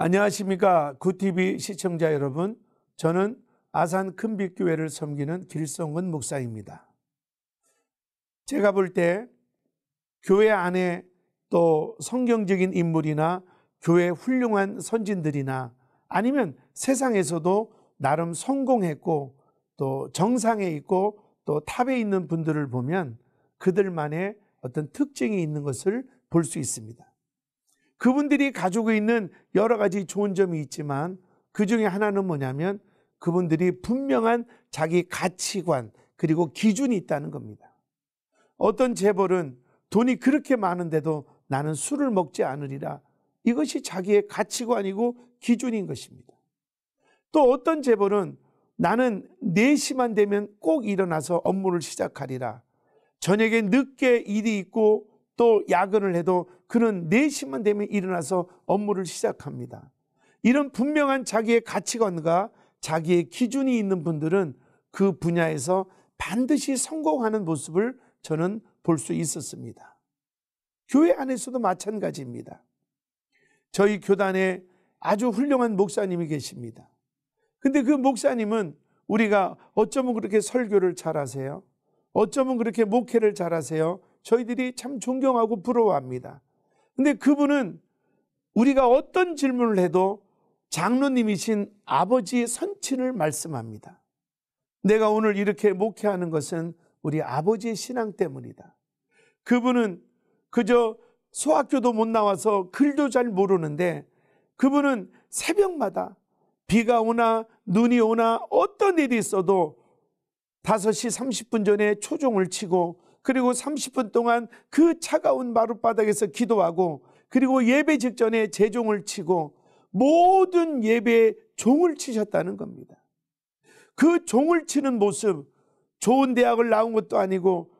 안녕하십니까. 구TV 시청자 여러분. 저는 아산 큰빛교회를 섬기는 길성은 목사입니다. 제가 볼 때 교회 안에 또 성경적인 인물이나 교회 훌륭한 선진들이나 아니면 세상에서도 나름 성공했고 또 정상에 있고 또 탑에 있는 분들을 보면 그들만의 어떤 특징이 있는 것을 볼 수 있습니다. 그분들이 가지고 있는 여러 가지 좋은 점이 있지만 그 중에 하나는 뭐냐면 그분들이 분명한 자기 가치관 그리고 기준이 있다는 겁니다. 어떤 재벌은 돈이 그렇게 많은데도 나는 술을 먹지 않으리라 이것이 자기의 가치관이고 기준인 것입니다. 또 어떤 재벌은 나는 4시만 되면 꼭 일어나서 업무를 시작하리라. 저녁에 늦게 일이 있고 또 야근을 해도 그는 4시만 되면 일어나서 업무를 시작합니다. 이런 분명한 자기의 가치관과 자기의 기준이 있는 분들은 그 분야에서 반드시 성공하는 모습을 저는 볼 수 있었습니다. 교회 안에서도 마찬가지입니다. 저희 교단에 아주 훌륭한 목사님이 계십니다. 근데 그 목사님은 우리가 어쩌면 그렇게 설교를 잘하세요? 어쩌면 그렇게 목회를 잘하세요? 저희들이 참 존경하고 부러워합니다. 근데 그분은 우리가 어떤 질문을 해도 장로님이신 아버지 선친을 말씀합니다. 내가 오늘 이렇게 목회하는 것은 우리 아버지의 신앙 때문이다. 그분은 그저 소학교도 못 나와서 글도 잘 모르는데 그분은 새벽마다 비가 오나 눈이 오나 어떤 일이 있어도 5시 30분 전에 초종을 치고 그리고 30분 동안 그 차가운 마룻바닥에서 기도하고 그리고 예배 직전에 제종을 치고 모든 예배에 종을 치셨다는 겁니다. 그 종을 치는 모습, 좋은 대학을 나온 것도 아니고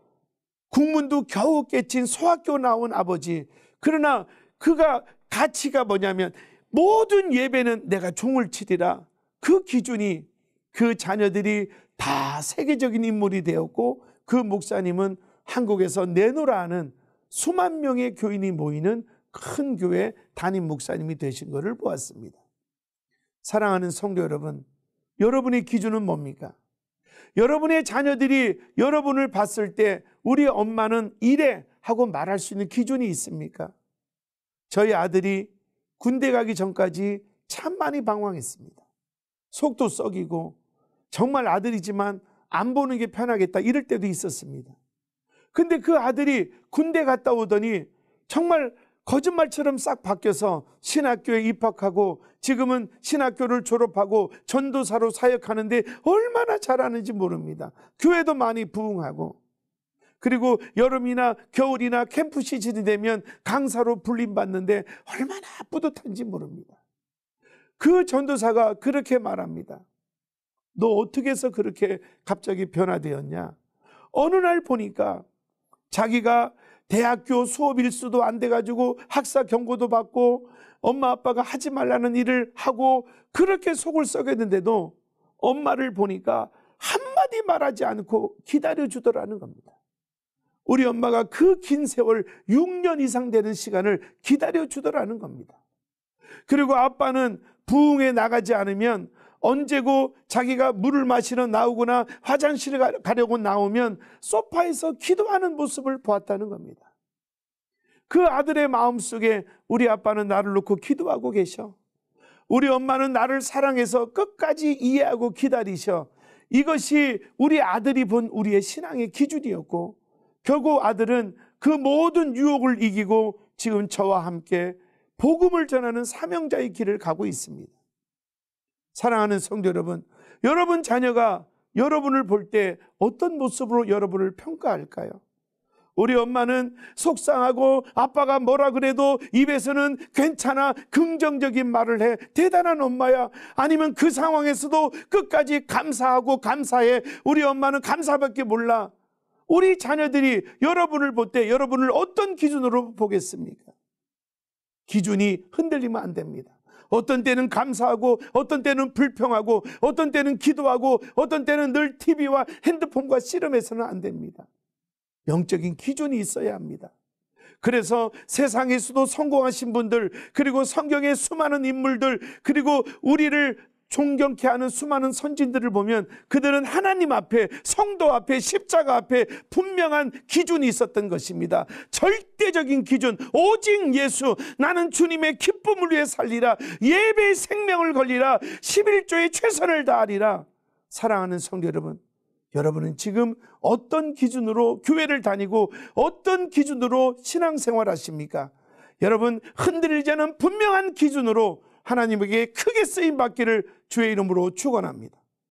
국문도 겨우 깨친 소학교 나온 아버지. 그러나 그가 가치가 뭐냐면 모든 예배는 내가 종을 치리라. 그 기준이 그 자녀들이 다 세계적인 인물이 되었고 그 목사님은 한국에서 내노라는 수만 명의 교인이 모이는 큰 교회 담임 목사님이 되신 것을 보았습니다. 사랑하는 성도 여러분, 여러분의 기준은 뭡니까? 여러분의 자녀들이 여러분을 봤을 때 우리 엄마는 이래 하고 말할 수 있는 기준이 있습니까? 저희 아들이 군대 가기 전까지 참 많이 방황했습니다. 속도 썩이고 정말 아들이지만 안 보는 게 편하겠다 이럴 때도 있었습니다. 근데 그 아들이 군대 갔다 오더니 정말 거짓말처럼 싹 바뀌어서 신학교에 입학하고 지금은 신학교를 졸업하고 전도사로 사역하는데 얼마나 잘하는지 모릅니다. 교회도 많이 부흥하고 그리고 여름이나 겨울이나 캠프 시즌이 되면 강사로 불림받는데 얼마나 뿌듯한지 모릅니다. 그 전도사가 그렇게 말합니다. 너 어떻게 해서 그렇게 갑자기 변화되었냐? 어느 날 보니까 자기가 대학교 수업 일수도 안 돼가지고 학사 경고도 받고 엄마 아빠가 하지 말라는 일을 하고 그렇게 속을 썩였는데도 엄마를 보니까 한마디 말하지 않고 기다려주더라는 겁니다. 우리 엄마가 그 긴 세월 6년 이상 되는 시간을 기다려주더라는 겁니다. 그리고 아빠는 부흥에 나가지 않으면 언제고 자기가 물을 마시러 나오거나 화장실에 가려고 나오면 소파에서 기도하는 모습을 보았다는 겁니다. 그 아들의 마음 속에 우리 아빠는 나를 놓고 기도하고 계셔. 우리 엄마는 나를 사랑해서 끝까지 이해하고 기다리셔. 이것이 우리 아들이 본 우리의 신앙의 기준이었고 결국 아들은 그 모든 유혹을 이기고 지금 저와 함께 복음을 전하는 사명자의 길을 가고 있습니다. 사랑하는 성도 여러분, 여러분 자녀가 여러분을 볼 때 어떤 모습으로 여러분을 평가할까요? 우리 엄마는 속상하고 아빠가 뭐라 그래도 입에서는 괜찮아 긍정적인 말을 해 대단한 엄마야 아니면 그 상황에서도 끝까지 감사하고 감사해 우리 엄마는 감사밖에 몰라 우리 자녀들이 여러분을 볼 때 여러분을 어떤 기준으로 보겠습니까? 기준이 흔들리면 안 됩니다. 어떤 때는 감사하고 어떤 때는 불평하고 어떤 때는 기도하고 어떤 때는 늘 TV와 핸드폰과 씨름해서는 안 됩니다. 영적인 기준이 있어야 합니다. 그래서 세상에서도 성공하신 분들, 그리고 성경의 수많은 인물들, 그리고 우리를 존경케 하는 수많은 선진들을 보면 그들은 하나님 앞에 성도 앞에 십자가 앞에 분명한 기준이 있었던 것입니다. 절대적인 기준 오직 예수 나는 주님의 기쁨을 위해 살리라 예배의 생명을 걸리라 11조의 최선을 다하리라 사랑하는 성도 여러분 여러분은 지금 어떤 기준으로 교회를 다니고 어떤 기준으로 신앙생활 하십니까? 여러분 흔들리지 않은 분명한 기준으로 하나님에게 크게 쓰임 받기를 주의 이름으로 축원합니다.